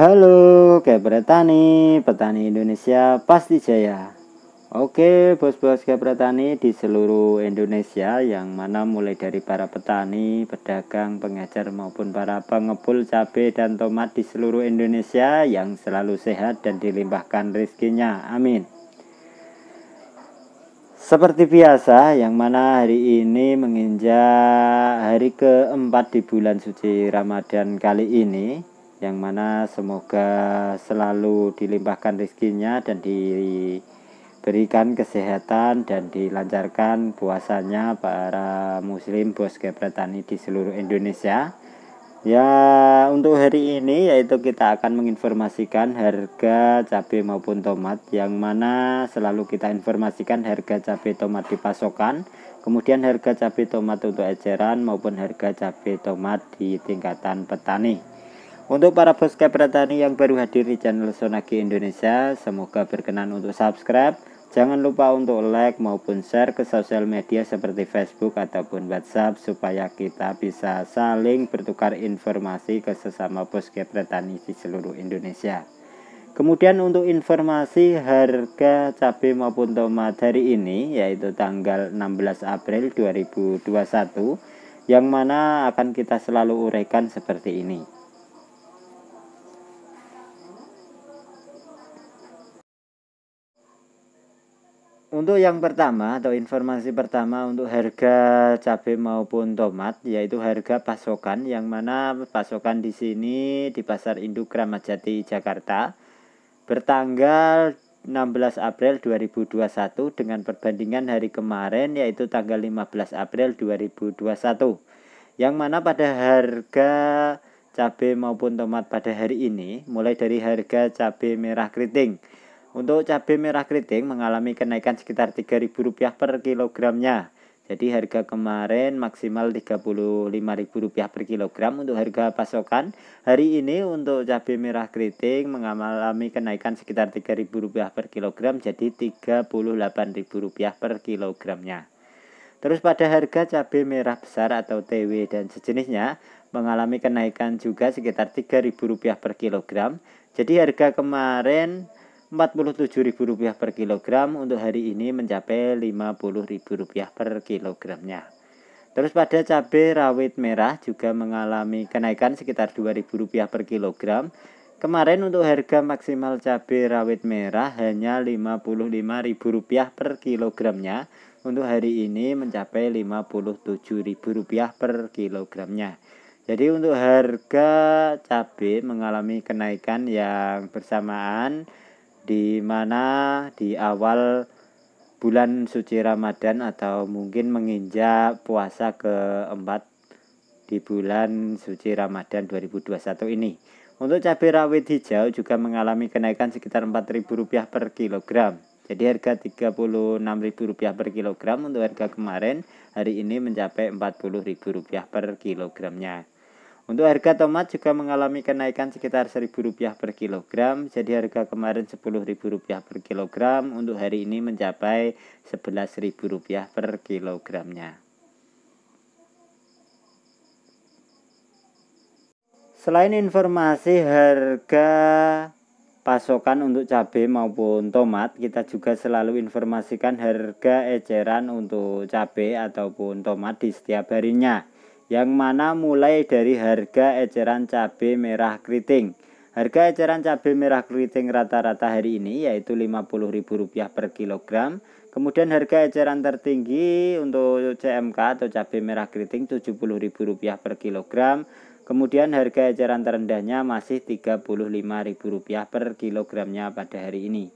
Halo, kabar petani, petani Indonesia pasti jaya. Oke, bos-bos kabar petani di seluruh Indonesia yang mana mulai dari para petani, pedagang, pengajar maupun para pengepul cabai dan tomat di seluruh Indonesia yang selalu sehat dan dilimpahkan rezekinya. Amin. Seperti biasa, yang mana hari ini menginjak hari keempat di bulan suci Ramadan kali ini, yang mana semoga selalu dilimpahkan rezekinya dan diberikan kesehatan dan dilancarkan puasanya para muslim bos kepretani di seluruh Indonesia ya untuk hari ini yaitu kita akan menginformasikan harga cabai maupun tomat yang mana selalu kita informasikan harga cabai tomat di pasokan kemudian harga cabai tomat untuk eceran maupun harga cabai tomat di tingkatan petani untuk para bosca petani yang baru hadir di channel Sonagi Indonesia, semoga berkenan untuk subscribe. Jangan lupa untuk like maupun share ke sosial media seperti Facebook ataupun WhatsApp supaya kita bisa saling bertukar informasi ke sesama bosca petani di seluruh Indonesia. Kemudian untuk informasi harga cabai maupun tomat hari ini yaitu tanggal 16 April 2021 yang mana akan kita selalu uraikan seperti ini. Untuk yang pertama atau informasi pertama untuk harga cabai maupun tomat yaitu harga pasokan yang mana pasokan di sini di Pasar Induk Jati Jakarta bertanggal 16 April 2021 dengan perbandingan hari kemarin yaitu tanggal 15 April 2021 yang mana pada harga cabai maupun tomat pada hari ini mulai dari harga cabai merah keriting untuk cabai merah keriting mengalami kenaikan sekitar Rp3.000 per kilogramnya. Jadi harga kemarin maksimal Rp35.000 per kilogram untuk harga pasokan. Hari ini untuk cabai merah keriting mengalami kenaikan sekitar Rp3.000 per kilogram jadi Rp38.000 per kilogramnya. Terus pada harga cabai merah besar atau TW dan sejenisnya mengalami kenaikan juga sekitar Rp3.000 per kilogram. Jadi harga kemarin Rp47.000 per kilogram untuk hari ini mencapai Rp50.000 per kilogramnya. Terus pada cabai rawit merah juga mengalami kenaikan sekitar Rp2.000 per kilogram. Kemarin untuk harga maksimal cabai rawit merah hanya Rp55.000 per kilogramnya. Untuk hari ini mencapai Rp57.000 per kilogramnya. Jadi untuk harga cabai mengalami kenaikan yang bersamaan di mana di awal bulan suci Ramadan atau mungkin menginjak puasa keempat di bulan suci Ramadan 2021 ini. Untuk cabai rawit hijau juga mengalami kenaikan sekitar Rp4.000 per kilogram. Jadi harga Rp36.000 per kilogram untuk harga kemarin hari ini mencapai Rp40.000 per kilogramnya. Untuk harga tomat juga mengalami kenaikan sekitar Rp1.000 per kilogram, jadi harga kemarin Rp10.000 per kilogram, untuk hari ini mencapai Rp11.000 per kilogramnya. Selain informasi harga pasokan untuk cabai maupun tomat, kita juga selalu informasikan harga eceran untuk cabai ataupun tomat di setiap harinya yang mana mulai dari harga eceran cabai merah keriting. Harga eceran cabai merah keriting rata-rata hari ini yaitu Rp50.000 per kilogram. Kemudian harga eceran tertinggi untuk CMK atau cabai merah keriting Rp70.000 per kilogram. Kemudian harga eceran terendahnya masih Rp35.000 per kilogramnya pada hari ini.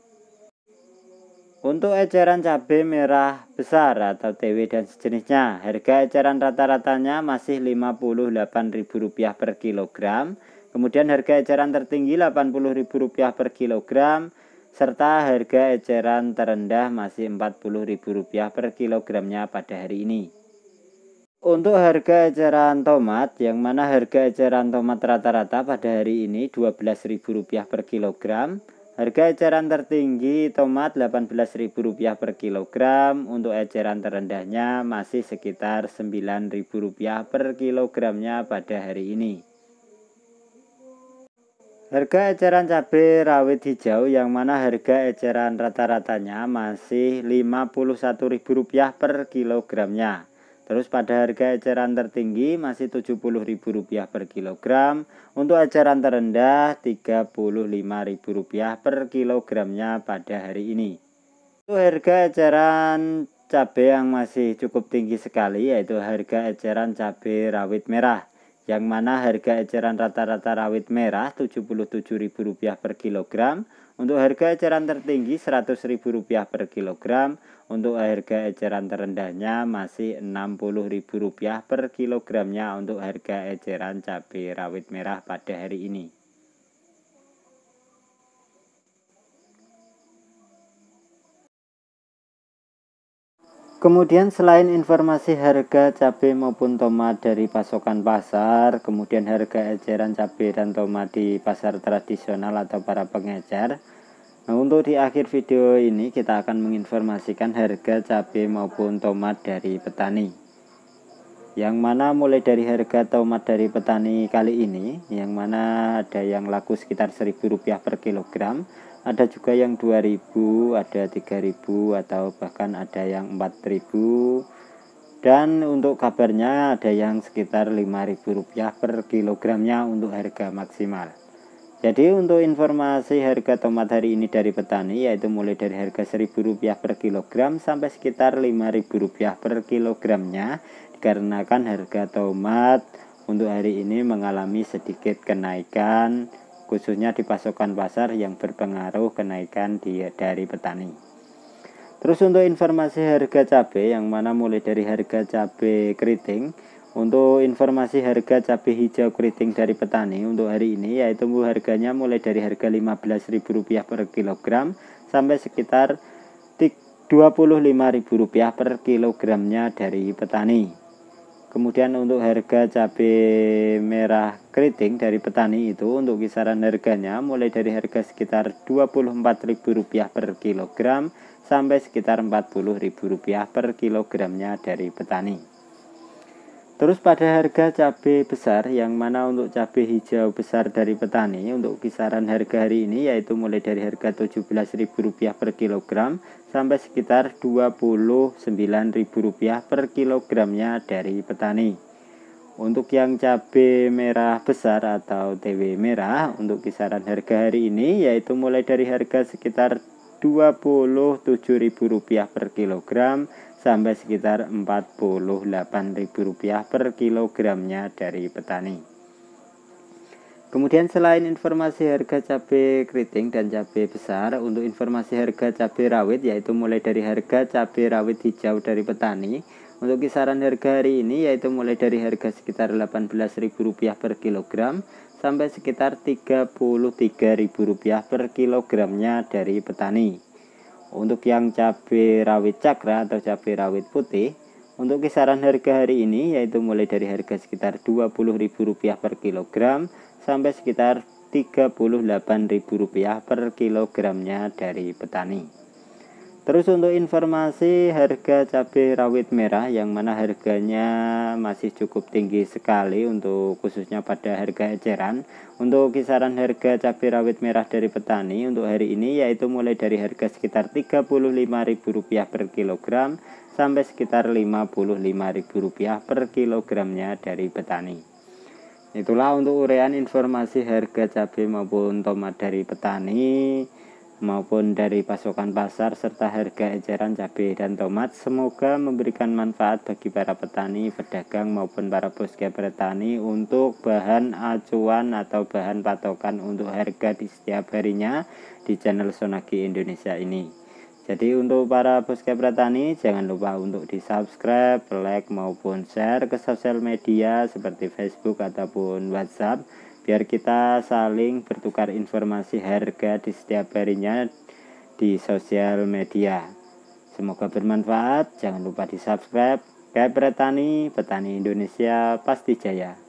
Untuk eceran cabai merah besar atau TW dan sejenisnya, harga eceran rata-ratanya masih Rp58.000 per kilogram, kemudian harga eceran tertinggi Rp80.000 per kilogram, serta harga eceran terendah masih Rp40.000 per kilogramnya pada hari ini. Untuk harga eceran tomat, yang mana harga eceran tomat rata-rata pada hari ini Rp12.000 per kilogram, Harga eceran tertinggi tomat Rp18.000 per kilogram, untuk eceran terendahnya masih sekitar Rp9.000 per kilogramnya pada hari ini. Harga eceran cabai rawit hijau yang mana harga eceran rata-ratanya masih Rp51.000 per kilogramnya. Terus pada harga eceran tertinggi masih Rp70.000 per kilogram, untuk eceran terendah Rp35.000 per kilogramnya pada hari ini. Untuk harga eceran cabai yang masih cukup tinggi sekali yaitu harga eceran cabai rawit merah yang mana harga eceran rata-rata rawit merah Rp77.000 per kilogram untuk harga eceran tertinggi Rp100.000 per kilogram, untuk harga eceran terendahnya masih Rp60.000 per kilogramnya untuk harga eceran cabai rawit merah pada hari ini. Kemudian selain informasi harga cabai maupun tomat dari pasokan pasar, kemudian harga eceran cabai dan tomat di pasar tradisional atau para pengecer. Nah, untuk di akhir video ini kita akan menginformasikan harga cabai maupun tomat dari petani. Yang mana mulai dari harga tomat dari petani kali ini, yang mana ada yang laku sekitar Rp1.000 per kilogram, ada juga yang 2000 ada 3000 atau bahkan ada yang 4000 dan untuk kabarnya ada yang sekitar 5000 rupiah per kilogramnya untuk harga maksimal jadi untuk informasi harga tomat hari ini dari petani yaitu mulai dari harga 1000 rupiah per kilogram sampai sekitar 5000 rupiah per kilogramnya dikarenakan harga tomat untuk hari ini mengalami sedikit kenaikan khususnya di pasokan pasar yang berpengaruh kenaikan di, dari petani. Terus untuk informasi harga cabai yang mana mulai dari harga cabai keriting untuk informasi harga cabai hijau keriting dari petani untuk hari ini yaitu harganya mulai dari harga Rp15.000 per kilogram sampai sekitar Rp25.000 per kilogramnya dari petani. Kemudian untuk harga cabai merah keriting dari petani itu untuk kisaran harganya mulai dari harga sekitar Rp24.000 per kilogram sampai sekitar Rp40.000 per kilogramnya dari petani. Terus pada harga cabai besar yang mana untuk cabai hijau besar dari petani untuk kisaran harga hari ini yaitu mulai dari harga Rp17.000 per kilogram sampai sekitar Rp29.000 per kilogramnya dari petani. Untuk yang cabai merah besar atau TW merah untuk kisaran harga hari ini yaitu mulai dari harga sekitar Rp27.000 per kilogram sampai sekitar Rp48.000 per kilogramnya dari petani. Kemudian selain informasi harga cabai keriting dan cabai besar, untuk informasi harga cabai rawit yaitu mulai dari harga cabai rawit hijau dari petani, untuk kisaran harga hari ini yaitu mulai dari harga sekitar Rp18.000 per kilogram sampai sekitar Rp33.000 per kilogramnya dari petani. Untuk yang cabai rawit cakra atau cabai rawit putih, untuk kisaran harga hari ini yaitu mulai dari harga sekitar Rp20.000 per kilogram sampai sekitar Rp38.000 per kilogramnya dari petani. Terus untuk informasi harga cabai rawit merah yang mana harganya masih cukup tinggi sekali untuk khususnya pada harga eceran. Untuk kisaran harga cabai rawit merah dari petani untuk hari ini yaitu mulai dari harga sekitar Rp35.000 per kilogram sampai sekitar Rp55.000 per kilogramnya dari petani. Itulah untuk urean informasi harga cabai maupun tomat dari petani maupun dari pasokan pasar serta harga eceran cabai dan tomat semoga memberikan manfaat bagi para petani, pedagang maupun para boskia petani untuk bahan acuan atau bahan patokan untuk harga di setiap harinya di channel Sonagi Indonesia ini. Jadi untuk para boskia petani jangan lupa untuk di subscribe, like maupun share ke sosial media seperti Facebook ataupun WhatsApp biar kita saling bertukar informasi harga di setiap harinya di sosial media. Semoga bermanfaat. Jangan lupa di subscribe. Kayak Petani, Petani Indonesia pasti jaya.